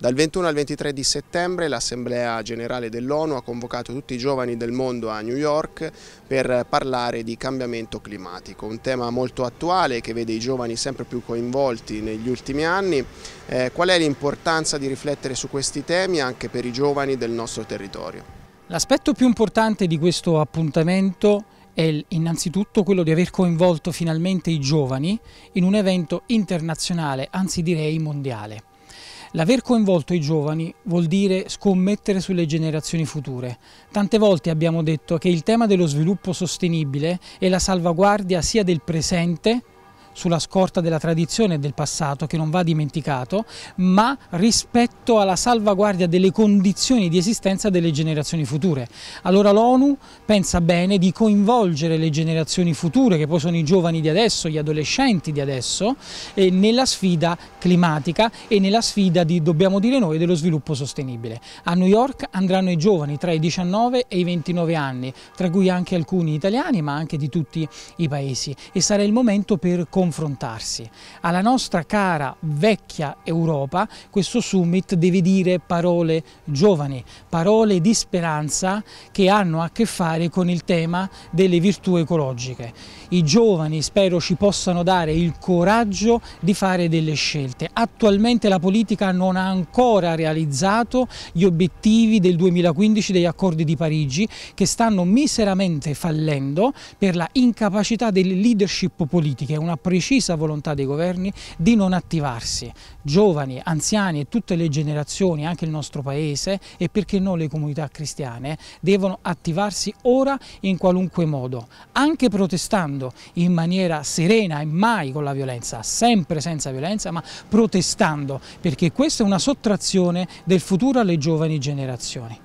Dal 21 al 23 di settembre l'Assemblea Generale dell'ONU ha convocato tutti i giovani del mondo a New York per parlare di cambiamento climatico, un tema molto attuale che vede i giovani sempre più coinvolti negli ultimi anni. Eh, qual è l'importanza di riflettere su questi temi anche per i giovani del nostro territorio? L'aspetto più importante di questo appuntamento è innanzitutto quello di aver coinvolto finalmente i giovani in un evento internazionale, anzi direi mondiale. L'aver coinvolto i giovani vuol dire scommettere sulle generazioni future. Tante volte abbiamo detto che il tema dello sviluppo sostenibile è la salvaguardia sia del presente sulla scorta della tradizione e del passato che non va dimenticato, ma rispetto alla salvaguardia delle condizioni di esistenza delle generazioni future. Allora l'ONU pensa bene di coinvolgere le generazioni future, che poi sono i giovani di adesso, gli adolescenti di adesso, eh, nella sfida climatica e nella sfida di, dobbiamo dire noi, dello sviluppo sostenibile. A New York andranno i giovani tra i 19 e i 29 anni, tra cui anche alcuni italiani, ma anche di tutti i paesi, e sarà il momento per convocare confrontarsi. Alla nostra cara vecchia Europa questo summit deve dire parole giovani, parole di speranza che hanno a che fare con il tema delle virtù ecologiche. I giovani spero ci possano dare il coraggio di fare delle scelte. Attualmente la politica non ha ancora realizzato gli obiettivi del 2015 degli accordi di Parigi che stanno miseramente fallendo per la incapacità delle leadership politiche, una precisa volontà dei governi di non attivarsi, giovani, anziani, e tutte le generazioni, anche il nostro paese e perché no le comunità cristiane, devono attivarsi ora in qualunque modo, anche protestando in maniera serena e mai con la violenza, sempre senza violenza, ma protestando, perché questa è una sottrazione del futuro alle giovani generazioni.